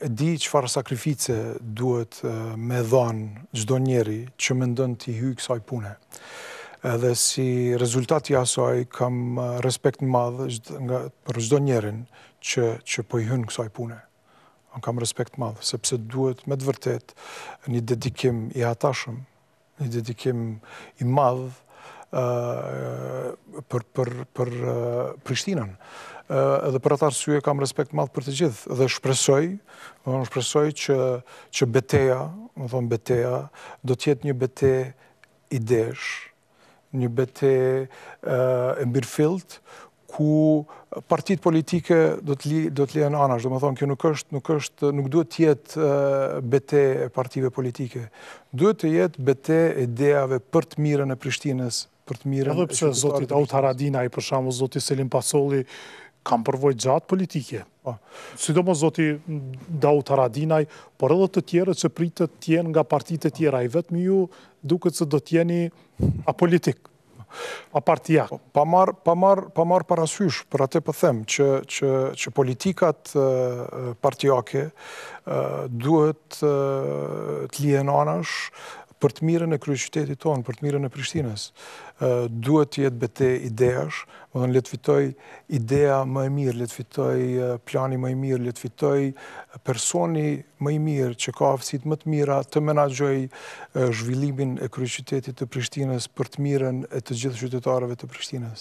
e di qëfar sakrifice duhet me dhanë gjdo njeri që më ndën të i hy kësaj pune. Dhe si rezultati asaj kam respekt në madhë për gjdo njerin që po i hyn kësaj pune. Në kam respekt në madhë, sepse duhet me dëvërtet një dedikim i atashëm, një dedikim i madhë për, për, për Prishtinën. dhe për ju e kam respekt madh për të gjithë dhe shpresoj, unë shpresoj që që beteja, më thonë beteja, do të jetë një betejë idesh, një betejë uh, e mbirfillt ku partitë politike do të li, do të anash, do më thonë kjo nuk është nuk është nuk duhet të jetë betejë e partive politike. Duhet të jetë betejë e ideave për të mirën e Prishtinës për të mirën. Edhe përse Zotit Aut Haradina i përshamu, Zotit Selim Pasoli, kam përvojt gjatë politike. Po, sidomo zoti Daut por edhe të tjere që pritët tjenë nga partit e tjera, i vetë ju duke që do tjeni a politik, a partia. Po, pa marë parasysh, për atë e po pëthem, që politikat partijake duhet të anash, për të mirën e kryeqytetit tonë, për të mirën e Prishtinës, duhet të jetë betej ideash, më dhënë letë fitoj idea më e mirë, letë fitoj plani më e mirë, letë fitoj personi më e mirë që ka afsit më të mira të menagjoj zhvillimin e kryeqytetit të Prishtinës për të mirën e të gjithë qytetarëve të Prishtinës.